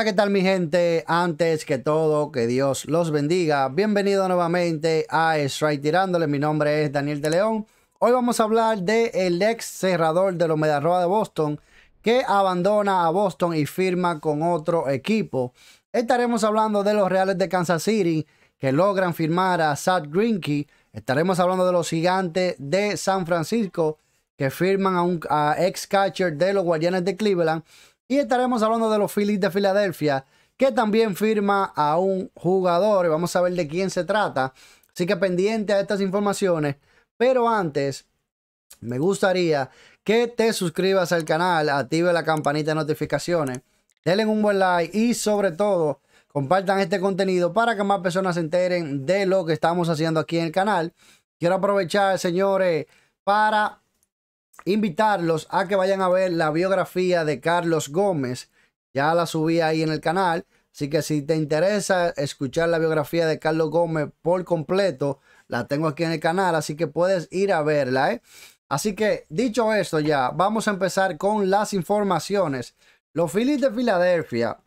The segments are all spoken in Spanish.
Hola, ¿qué tal mi gente? Antes que todo, que Dios los bendiga. Bienvenido nuevamente a Strike Tirándole. Mi nombre es Daniel de León. Hoy vamos a hablar del el ex cerrador de los Medarroa de Boston que abandona a Boston y firma con otro equipo. Estaremos hablando de los Reales de Kansas City que logran firmar a Sad Greenkey. Estaremos hablando de los gigantes de San Francisco que firman a un ex catcher de los Guardianes de Cleveland. Y estaremos hablando de los Phillies de Filadelfia, que también firma a un jugador. Y vamos a ver de quién se trata. Así que pendiente a estas informaciones. Pero antes, me gustaría que te suscribas al canal, active la campanita de notificaciones, denle un buen like y sobre todo compartan este contenido para que más personas se enteren de lo que estamos haciendo aquí en el canal. Quiero aprovechar, señores, para invitarlos a que vayan a ver la biografía de Carlos Gómez. Ya la subí ahí en el canal. Así que si te interesa escuchar la biografía de Carlos Gómez por completo, la tengo aquí en el canal, así que puedes ir a verla. ¿eh? Así que dicho esto ya, vamos a empezar con las informaciones. Los Phillies de Filadelfia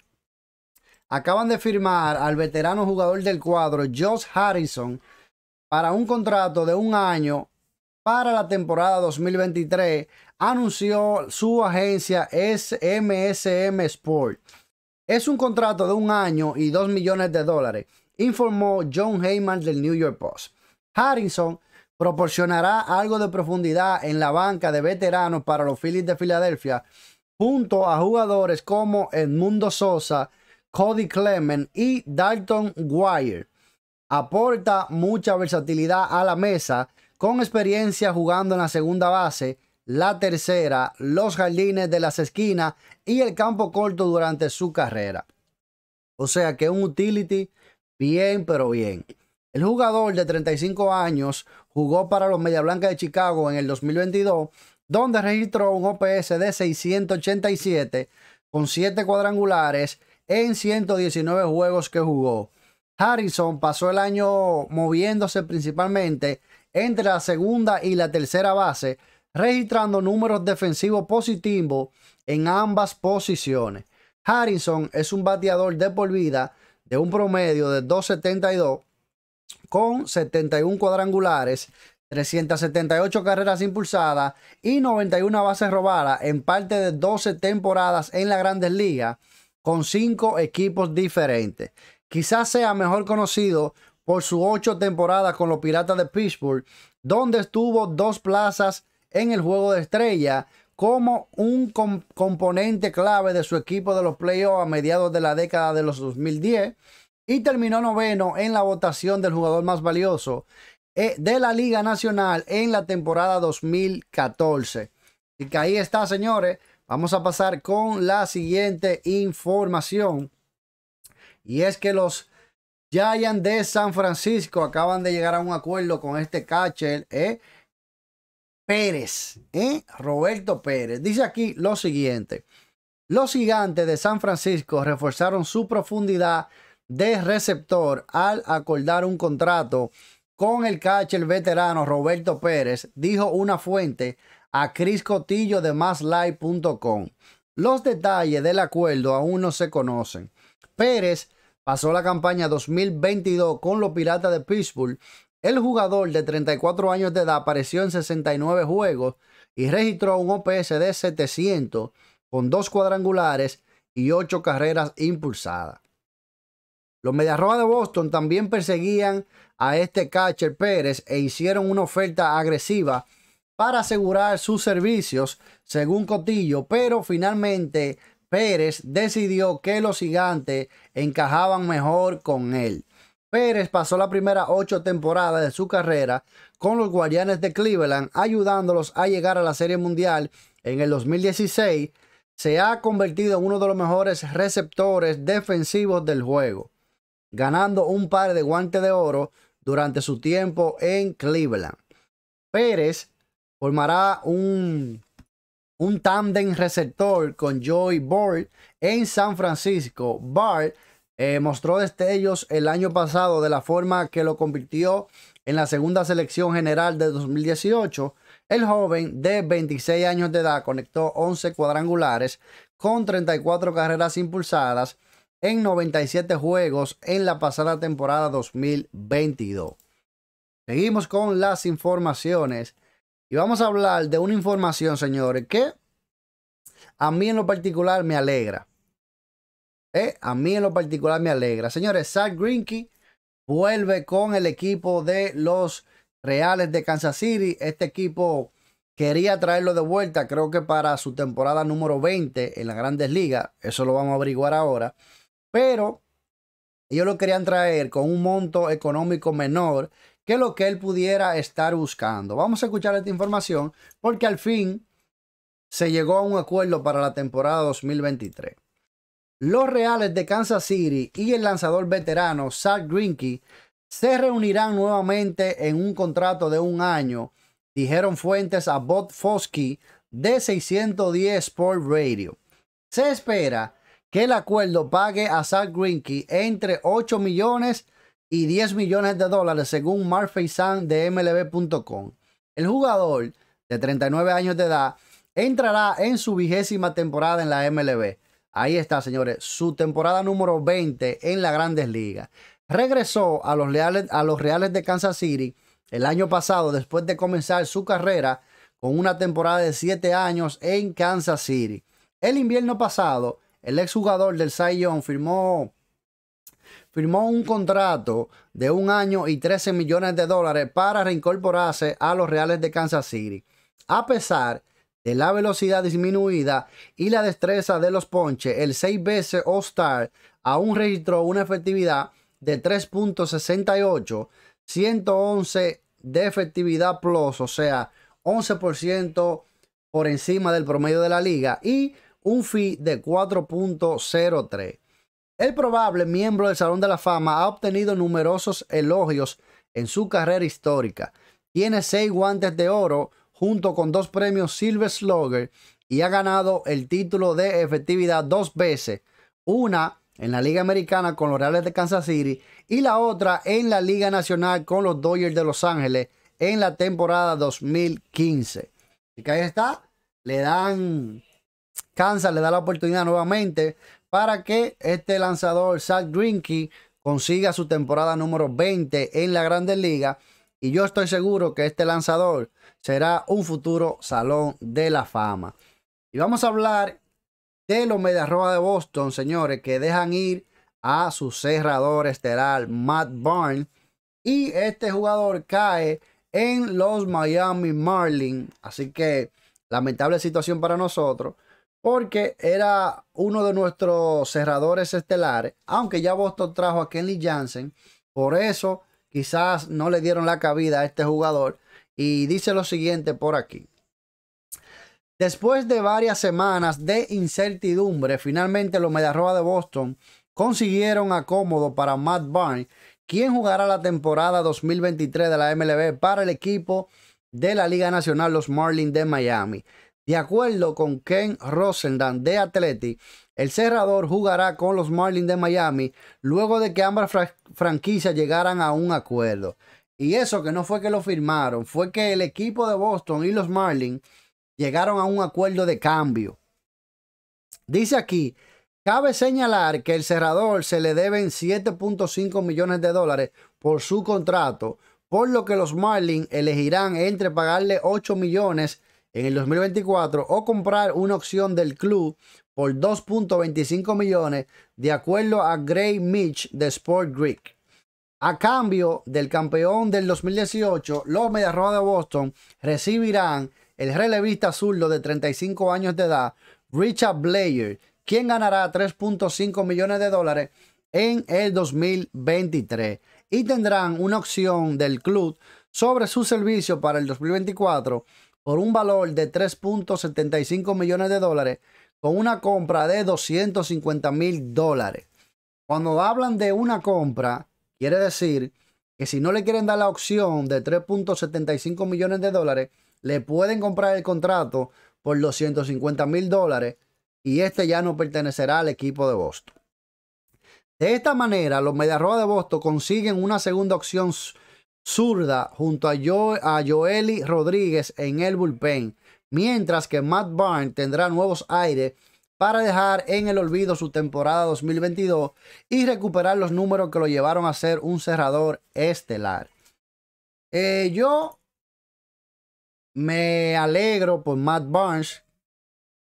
acaban de firmar al veterano jugador del cuadro, Josh Harrison, para un contrato de un año para la temporada 2023, anunció su agencia SMSM Sport. Es un contrato de un año y dos millones de dólares, informó John Heyman del New York Post. Harrison proporcionará algo de profundidad en la banca de veteranos para los Phillies de Filadelfia, junto a jugadores como Edmundo Sosa, Cody Clement y Dalton Wire. Aporta mucha versatilidad a la mesa con experiencia jugando en la segunda base, la tercera, los jardines de las esquinas y el campo corto durante su carrera. O sea que un utility bien, pero bien. El jugador de 35 años jugó para los Media blanca de Chicago en el 2022, donde registró un OPS de 687 con 7 cuadrangulares en 119 juegos que jugó. Harrison pasó el año moviéndose principalmente entre la segunda y la tercera base, registrando números defensivos positivos en ambas posiciones. Harrison es un bateador de por vida de un promedio de 2.72 con 71 cuadrangulares, 378 carreras impulsadas y 91 bases robadas en parte de 12 temporadas en la Grandes Ligas con 5 equipos diferentes. Quizás sea mejor conocido por su ocho temporadas con los Piratas de Pittsburgh, donde estuvo dos plazas en el juego de estrella como un componente clave de su equipo de los playoffs a mediados de la década de los 2010 y terminó noveno en la votación del jugador más valioso eh, de la Liga Nacional en la temporada 2014. Y que ahí está, señores. Vamos a pasar con la siguiente información. Y es que los Giants de San Francisco acaban de llegar a un acuerdo con este catcher, ¿eh? Pérez, ¿eh? Roberto Pérez. Dice aquí lo siguiente. Los gigantes de San Francisco reforzaron su profundidad de receptor al acordar un contrato con el catcher veterano Roberto Pérez, dijo una fuente a Chris Cotillo de MassLive.com. Los detalles del acuerdo aún no se conocen. Pérez pasó la campaña 2022 con los Piratas de Pittsburgh, el jugador de 34 años de edad apareció en 69 juegos y registró un OPS de 700 con dos cuadrangulares y ocho carreras impulsadas. Los Medias de Boston también perseguían a este catcher Pérez e hicieron una oferta agresiva para asegurar sus servicios, según Cotillo, pero finalmente Pérez decidió que los gigantes encajaban mejor con él. Pérez pasó la primera ocho temporadas de su carrera con los Guardianes de Cleveland, ayudándolos a llegar a la Serie Mundial en el 2016. Se ha convertido en uno de los mejores receptores defensivos del juego, ganando un par de guantes de oro durante su tiempo en Cleveland. Pérez formará un un tándem receptor con Joy Bart en San Francisco. Bart eh, mostró destellos el año pasado de la forma que lo convirtió en la segunda selección general de 2018. El joven de 26 años de edad conectó 11 cuadrangulares con 34 carreras impulsadas en 97 juegos en la pasada temporada 2022. Seguimos con las informaciones. Y vamos a hablar de una información, señores, que a mí en lo particular me alegra. Eh, a mí en lo particular me alegra. Señores, Zach Greenkey vuelve con el equipo de los Reales de Kansas City. Este equipo quería traerlo de vuelta, creo que para su temporada número 20 en las grandes ligas. Eso lo vamos a averiguar ahora. Pero ellos lo querían traer con un monto económico menor que lo que él pudiera estar buscando. Vamos a escuchar esta información porque al fin se llegó a un acuerdo para la temporada 2023. Los Reales de Kansas City y el lanzador veterano Zach Greinke se reunirán nuevamente en un contrato de un año, dijeron fuentes a Bob Foskey de 610 Sport Radio. Se espera que el acuerdo pague a Zach Greinke entre 8 millones y 10 millones de dólares según Marfey Sun de MLB.com. El jugador de 39 años de edad entrará en su vigésima temporada en la MLB. Ahí está, señores, su temporada número 20 en la grandes ligas. Regresó a los, Reales, a los Reales de Kansas City el año pasado después de comenzar su carrera con una temporada de 7 años en Kansas City. El invierno pasado, el exjugador del Cy Young firmó firmó un contrato de un año y 13 millones de dólares para reincorporarse a los Reales de Kansas City. A pesar de la velocidad disminuida y la destreza de los ponches, el 6 veces All-Star aún registró una efectividad de 3.68, 111 de efectividad plus, o sea, 11% por encima del promedio de la liga y un fee de 4.03. El probable miembro del Salón de la Fama ha obtenido numerosos elogios en su carrera histórica. Tiene seis guantes de oro junto con dos premios Silver Slugger y ha ganado el título de efectividad dos veces. Una en la Liga Americana con los Reales de Kansas City y la otra en la Liga Nacional con los Dodgers de Los Ángeles en la temporada 2015. Y que ahí está. Le dan Kansas, le da la oportunidad nuevamente para que este lanzador, Zach drinky consiga su temporada número 20 en la Grande Liga, Y yo estoy seguro que este lanzador será un futuro Salón de la Fama. Y vamos a hablar de los Medias Rojas de Boston, señores, que dejan ir a su cerrador estelar, Matt Barnes. Y este jugador cae en los Miami Marlins. Así que lamentable situación para nosotros porque era uno de nuestros cerradores estelares, aunque ya Boston trajo a Kenny Jansen, por eso quizás no le dieron la cabida a este jugador. Y dice lo siguiente por aquí. Después de varias semanas de incertidumbre, finalmente los Mediarroa de Boston consiguieron acomodo para Matt Barnes, quien jugará la temporada 2023 de la MLB para el equipo de la Liga Nacional, los Marlins de Miami. De acuerdo con Ken Rosendam de Athletic, el cerrador jugará con los Marlins de Miami luego de que ambas franquicias llegaran a un acuerdo. Y eso que no fue que lo firmaron, fue que el equipo de Boston y los Marlins llegaron a un acuerdo de cambio. Dice aquí, cabe señalar que el cerrador se le deben 7.5 millones de dólares por su contrato, por lo que los Marlins elegirán entre pagarle 8 millones en el 2024 o comprar una opción del club por 2.25 millones de acuerdo a Gray Mitch de Sport Greek. A cambio del campeón del 2018, los Medias de Boston recibirán el relevista zurdo de 35 años de edad, Richard Blair, quien ganará 3.5 millones de dólares en el 2023 y tendrán una opción del club sobre su servicio para el 2024 por un valor de 3.75 millones de dólares con una compra de 250 mil dólares. Cuando hablan de una compra, quiere decir que si no le quieren dar la opción de 3.75 millones de dólares, le pueden comprar el contrato por 250 mil dólares y este ya no pertenecerá al equipo de Boston. De esta manera, los Mediarroa de Boston consiguen una segunda opción zurda junto a, Joely Rodríguez en el bullpen, mientras que Matt Barnes tendrá nuevos aires para dejar en el olvido su temporada 2022 y recuperar los números que lo llevaron a ser un cerrador estelar. Eh, yo me alegro por Matt Barnes,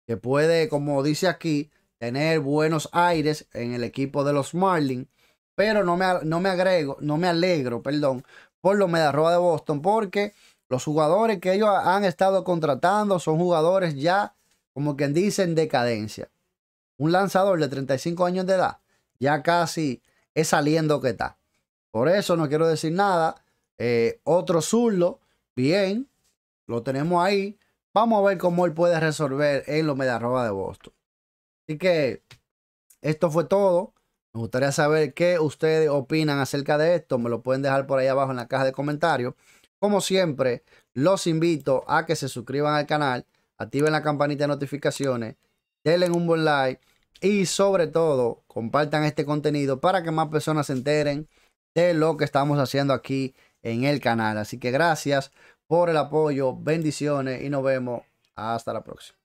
que puede, como dice aquí, tener buenos aires en el equipo de los Marlins, pero no me, no me agrego, no me alegro, perdón, por los medarroba de Boston, porque los jugadores que ellos han estado contratando son jugadores ya, como quien dicen, en decadencia. Un lanzador de 35 años de edad ya casi es saliendo que está. Por eso no quiero decir nada. Eh, otro zurdo, bien, lo tenemos ahí. Vamos a ver cómo él puede resolver en los Medarroba de Boston. Así que esto fue todo. Me gustaría saber qué ustedes opinan acerca de esto. Me lo pueden dejar por ahí abajo en la caja de comentarios. Como siempre, los invito a que se suscriban al canal, activen la campanita de notificaciones, denle un buen like y sobre todo compartan este contenido para que más personas se enteren de lo que estamos haciendo aquí en el canal. Así que gracias por el apoyo, bendiciones y nos vemos hasta la próxima.